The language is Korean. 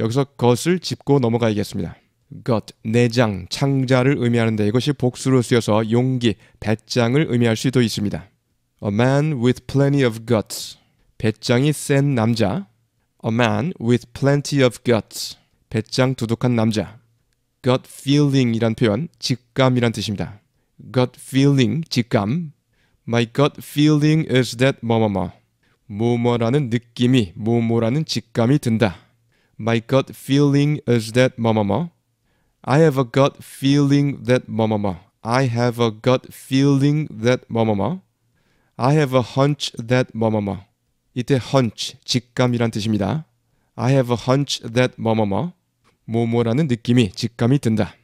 여기서 것을 짚고 넘어가야겠습니다. 것, 내장, 창자를 의미하는데 이것이 복수로 쓰여서 용기, 배짱을 의미할 수도 있습니다. A man with plenty of guts. 배짱이 센 남자. A man with plenty of guts. 배짱 두둑한 남자. gut feeling이란 표현, 직감이란 뜻입니다. gut feeling, 직감. My gut feeling is that 뭐뭐뭐. 뭐뭐라는 느낌이, 뭐뭐라는 직감이 든다. My gut feeling is that mama. I have a gut feeling that mama. I have a gut feeling that mama. I have a hunch that mama. 이때 hunch 직감이란 뜻입니다. I have a hunch that 뭐뭐뭐 뭐뭐라는 느낌이 직감이 든다.